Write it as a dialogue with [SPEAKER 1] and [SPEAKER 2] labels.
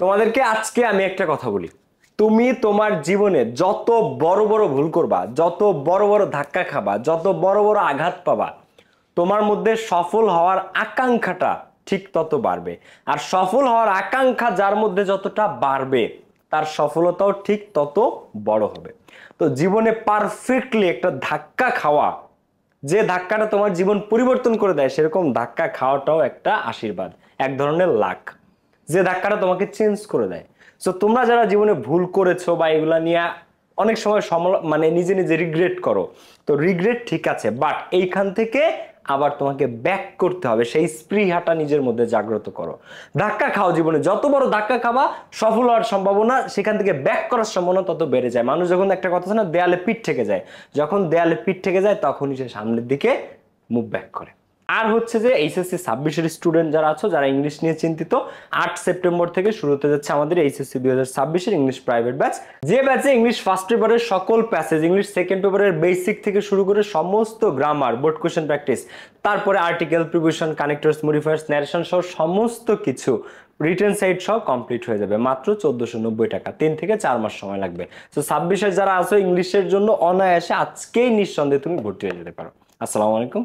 [SPEAKER 1] তোমাদেরকে আজকে আমি একটা কথা বলি তুমি তোমার জীবনে যত বড় বড় ভুল করবা যত বড় বড় ধাক্কা খাবা যত বড় বড় আঘাত পাবা তোমার মধ্যে সফল হওয়ার আকাঙ্ক্ষাটা ঠিক তত বাড়বে আর সফল হওয়ার আকাঙ্ক্ষা যার মধ্যে যতটা বাড়বে তার সফলতাও ঠিক তত বড় হবে তো জীবনে পারফেক্টলি একটা ধাক্কা খাওয়া যে ধাক্কাটা তোমার জীবন পরিবর্তন করে দেয় সেরকম ধাক্কা খাওয়াটাও একটা আশীর্বাদ এক ধরনের লাখ যে ধাক্কাটা তোমাকে চেঞ্জ করে দেয় সো তোমরা যারা জীবনে ভুল করেছো বা এগুলা নিয়ে অনেক সময় মানে নিজে নিজে রিগ্রেট করো তো রিগ্রেট ঠিক আছে বাট এইখান থেকে আবার তোমাকে ব্যাক করতে হবে সেই স্পৃহাটা নিজের মধ্যে জাগ্রত করো ধাক্কা খাও জীবনে যত বড় ধাক্কা খাওয়া সফল হওয়ার সম্ভাবনা সেখান থেকে ব্যাক করার সম্ভাবনা তত বেড়ে যায় মানুষ যখন একটা কথা শোনা দেয়ালে পিঠ থেকে যায় যখন দেয়ালে পিঠ থেকে যায় তখনই সে সামনের দিকে মুভ ব্যাক করে আর হচ্ছে যে এইচএসসি ছাব্বিশের স্টুডেন্ট যারা আছো যারা ইংলিশ নিয়ে চিন্তিত আট সেপ্টেম্বর থেকে শুরু হতে যাচ্ছে আমাদের এইচএসসি দুই হাজার ছাব্বিশের ইংলিশ প্রাইভেট ব্যাচ যে ব্যাচে ইংলিশ ফার্স্ট পেপারের সকল প্যাসেজ ইংলিশ সেকেন্ড পেপারের বেসিক থেকে শুরু করে সমস্ত গ্রামার বোর্ড কোয়েশন প্র্যাকটিস তারপরে article preposition connectors modifiers narration সহ সমস্ত কিছু রিটার্ন সাইড সহ কমপ্লিট হয়ে যাবে মাত্র চোদ্দোশো নব্বই টাকা তিন থেকে চার মাস সময় লাগবে তো ছাব্বিশের যারা আছো ইংলিশের জন্য অনায়াসে আজকেই নিঃসন্দেহে তুমি ভর্তি হয়ে যেতে পারো আসসালামু আলাইকুম